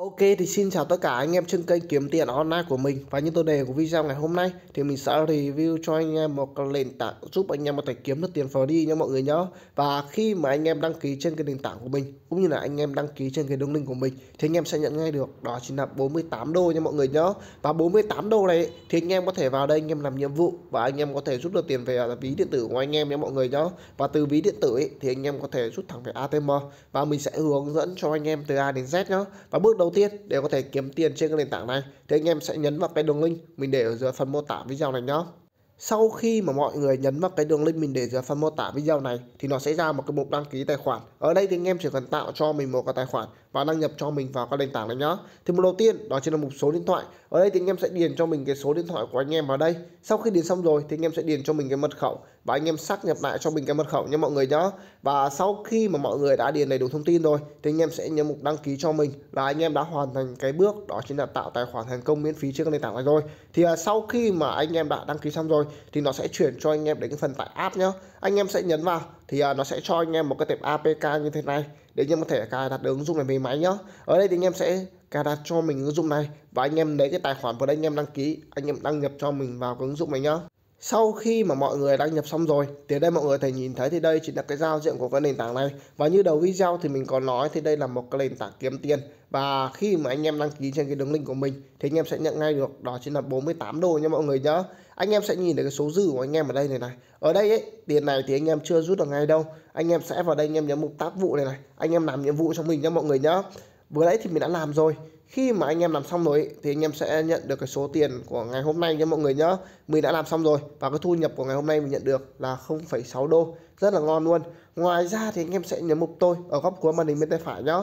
Ok thì xin chào tất cả anh em trên kênh kiếm tiền online của mình và như tôi đề của video ngày hôm nay thì mình sẽ review cho anh em một cái nền tảng giúp anh em có thể kiếm được tiền free nha mọi người nhé và khi mà anh em đăng ký trên cái nền tảng của mình cũng như là anh em đăng ký trên cái đường link của mình thì anh em sẽ nhận ngay được đó chính là 48 đô nha mọi người nhé và 48 đô này thì anh em có thể vào đây anh em làm nhiệm vụ và anh em có thể rút được tiền về ví điện tử của anh em nha mọi người nhé và từ ví điện tử ấy, thì anh em có thể rút thẳng về ATM và mình sẽ hướng dẫn cho anh em từ A đến Z nhé và bước đầu đầu tiên để có thể kiếm tiền trên cái nền tảng này thì anh em sẽ nhấn vào cái đường link mình để ở dưới phần mô tả video này nhé sau khi mà mọi người nhấn vào cái đường link mình để dưới phần mô tả video này thì nó sẽ ra một cái mục đăng ký tài khoản ở đây thì anh em chỉ cần tạo cho mình một cái tài khoản và đăng nhập cho mình vào cái nền tảng này nhá thì mục đầu tiên đó chính là mục số điện thoại ở đây thì anh em sẽ điền cho mình cái số điện thoại của anh em vào đây sau khi điền xong rồi thì anh em sẽ điền cho mình cái mật khẩu và anh em xác nhập lại cho mình cái mật khẩu nha mọi người nhé và sau khi mà mọi người đã điền đầy đủ thông tin rồi thì anh em sẽ nhấn mục đăng ký cho mình là anh em đã hoàn thành cái bước đó chính là tạo tài khoản thành công miễn phí trên nền tảng này rồi thì à, sau khi mà anh em đã đăng ký xong rồi thì nó sẽ chuyển cho anh em đến cái phần tải app nhá anh em sẽ nhấn vào thì à, nó sẽ cho anh em một cái tệp APK như thế này để anh em có thể cài đặt ứng dụng này về máy nhá ở đây thì anh em sẽ cài đặt cho mình ứng dụng này và anh em lấy cái tài khoản vừa đây anh em đăng ký anh em đăng nhập cho mình vào cái ứng dụng này nhá sau khi mà mọi người đăng nhập xong rồi thì đây mọi người thể nhìn thấy thì đây chính là cái giao diện của cái nền tảng này và như đầu video thì mình còn nói thì đây là một cái nền tảng kiếm tiền và khi mà anh em đăng ký trên cái đường link của mình thì anh em sẽ nhận ngay được đó chính là 48 đô nha mọi người nhớ anh em sẽ nhìn được cái số dư của anh em ở đây này này ở đây ấy, tiền này thì anh em chưa rút được ngay đâu anh em sẽ vào đây anh em nhấn mục tác vụ này này anh em làm nhiệm vụ cho mình nha mọi người nhớ vừa đấy thì mình đã làm rồi khi mà anh em làm xong rồi thì anh em sẽ nhận được cái số tiền của ngày hôm nay nha mọi người nhá mình đã làm xong rồi và cái thu nhập của ngày hôm nay mình nhận được là 0,6 đô rất là ngon luôn ngoài ra thì anh em sẽ nhấn mục tôi ở góc cuối màn hình bên tay phải nhá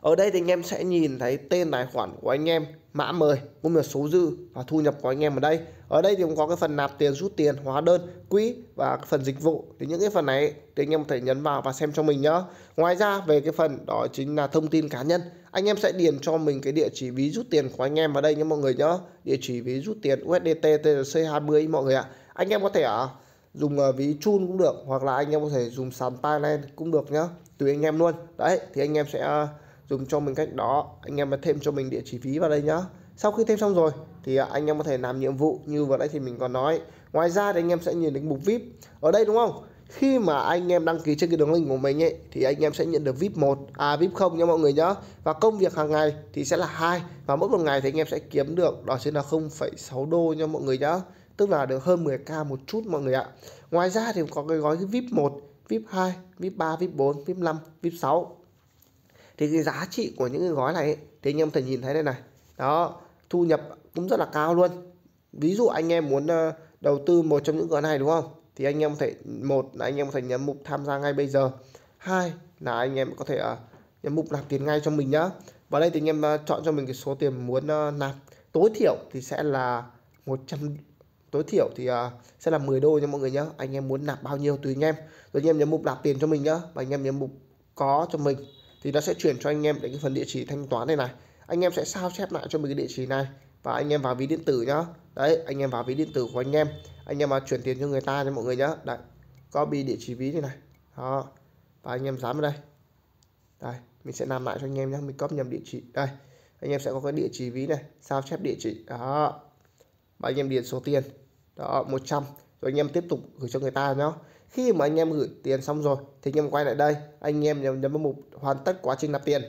ở đây thì anh em sẽ nhìn thấy tên tài khoản của anh em, mã mời cũng như số dư và thu nhập của anh em ở đây. Ở đây thì cũng có cái phần nạp tiền, rút tiền, hóa đơn, quỹ và phần dịch vụ. Thì những cái phần này thì anh em có thể nhấn vào và xem cho mình nhá. Ngoài ra về cái phần đó chính là thông tin cá nhân. Anh em sẽ điền cho mình cái địa chỉ ví rút tiền của anh em vào đây nhé mọi người nhá. Địa chỉ ví rút tiền USDT TRC20 mọi người ạ. Anh em có thể ở à, dùng à, ví chun cũng được hoặc là anh em có thể dùng sàn Thailand cũng được nhá tùy anh em luôn đấy thì anh em sẽ à, dùng cho mình cách đó anh em mà thêm cho mình địa chỉ phí vào đây nhá sau khi thêm xong rồi thì à, anh em có thể làm nhiệm vụ như vừa nãy thì mình còn nói ngoài ra thì anh em sẽ nhìn đến mục vip ở đây đúng không khi mà anh em đăng ký trên cái đường link của mình ấy thì anh em sẽ nhận được VIP 1 à VIP 0 nha mọi người nhá. Và công việc hàng ngày thì sẽ là hai và mỗi một ngày thì anh em sẽ kiếm được đó chính là 0,6 đô nha mọi người nhá. Tức là được hơn 10k một chút mọi người ạ. Ngoài ra thì có cái gói VIP 1, VIP 2, VIP 3, VIP 4, VIP 5, VIP 6 thì cái giá trị của những cái gói này ấy, thì anh em thể nhìn thấy đây này đó thu nhập cũng rất là cao luôn ví dụ anh em muốn ờ, đầu tư một trong những gói này đúng không thì anh em có thể một là anh em có thể nhấn mục tham gia ngay bây giờ hai là anh em có thể ờ, nhấn mục nạp tiền ngay cho mình nhá và đây thì anh em ờ, chọn cho mình cái số tiền muốn nạp tối thiểu thì sẽ là 100 tối thiểu thì sẽ là 10 đô nha mọi người nhá anh em muốn nạp bao nhiêu tùy anh em rồi anh em nhấn mục nạp tiền cho mình nhá và anh em nhấn mục có cho mình thì nó sẽ chuyển cho anh em đến cái phần địa chỉ thanh toán này này anh em sẽ sao chép lại cho mình cái địa chỉ này và anh em vào ví điện tử nhá đấy anh em vào ví điện tử của anh em anh em mà chuyển tiền cho người ta cho mọi người nhá đấy copy địa chỉ ví này này đó và anh em dán vào đây đây mình sẽ làm lại cho anh em nhá mình copy nhầm địa chỉ đây anh em sẽ có cái địa chỉ ví này sao chép địa chỉ đó và anh em điền số tiền đó 100 rồi anh em tiếp tục gửi cho người ta nhá khi mà anh em gửi tiền xong rồi thì anh em quay lại đây anh em nhấn vào mục hoàn tất quá trình nạp tiền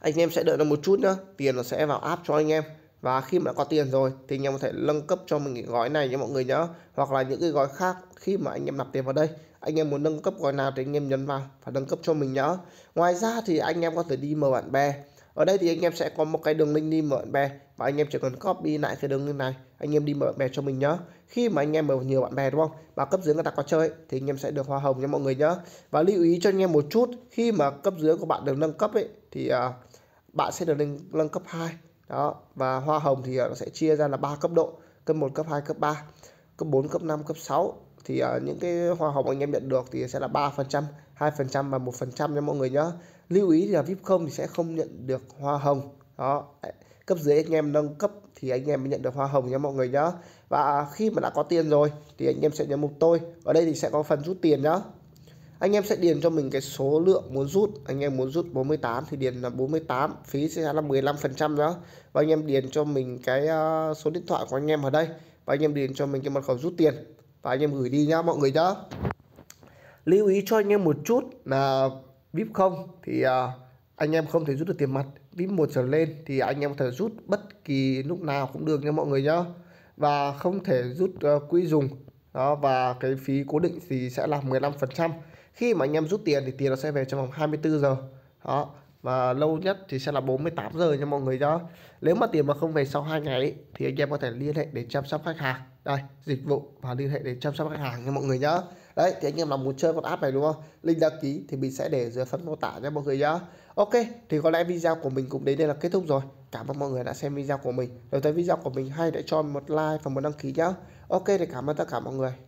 anh em sẽ đợi nó một chút nữa tiền nó sẽ vào app cho anh em và khi mà đã có tiền rồi thì anh em có thể nâng cấp cho mình cái gói này nha mọi người nhớ hoặc là những cái gói khác khi mà anh em nạp tiền vào đây anh em muốn nâng cấp gói nào thì anh em nhấn vào và nâng cấp cho mình nhớ ngoài ra thì anh em có thể đi mời bạn bè ở đây thì anh em sẽ có một cái đường link đi mời bạn bè và anh em chỉ cần copy lại cái đường link này anh em đi mời bạn bè cho mình nhá khi mà anh em mời nhiều bạn bè đúng không và cấp dưới người ta có chơi thì anh em sẽ được hoa hồng nha mọi người nhá và lưu ý cho anh em một chút khi mà cấp dưới của bạn được nâng cấp ấy thì uh, bạn sẽ được lên nâng cấp 2 đó và hoa hồng thì uh, nó sẽ chia ra là ba cấp độ cấp 1, cấp 2, cấp 3 cấp 4, cấp 5, cấp 6 thì uh, những cái hoa hồng anh em nhận được thì sẽ là 3%, 2% và 1% nha mọi người nhá. Lưu ý là VIP không thì sẽ không nhận được hoa hồng. Đó cấp dưới anh em nâng cấp thì anh em mới nhận được hoa hồng nhé mọi người nhá và khi mà đã có tiền rồi thì anh em sẽ nhấn mục tôi ở đây thì sẽ có phần rút tiền nhá anh em sẽ điền cho mình cái số lượng muốn rút anh em muốn rút 48 thì điền là 48 phí sẽ là 15 phần trăm nhá và anh em điền cho mình cái ờ, số điện thoại của anh em ở đây và anh em điền cho mình cái mật khẩu rút tiền và anh em gửi đi nhá mọi người nhá lưu ý cho anh em một chút là vip không thì ờ, anh em không thể rút được tiền mặt clip một trở lên thì anh em có thể rút bất kỳ lúc nào cũng được nha mọi người nhá và không thể rút uh, quỹ dùng đó và cái phí cố định thì sẽ là 15% khi mà anh em rút tiền thì tiền nó sẽ về trong vòng 24 giờ đó và lâu nhất thì sẽ là 48 giờ nha mọi người đó nếu mà tiền mà không về sau hai ngày thì anh em có thể liên hệ để chăm sóc khách hàng đây dịch vụ và liên hệ để chăm sóc khách hàng nha mọi người nhá đấy thì anh em nào muốn chơi con app này đúng không link đăng ký thì mình sẽ để dưới phần mô tả nhé mọi người nhá ok thì có lẽ video của mình cũng đến đây là kết thúc rồi cảm ơn mọi người đã xem video của mình nếu thấy video của mình hay để cho một like và một đăng ký nhá ok thì cảm ơn tất cả mọi người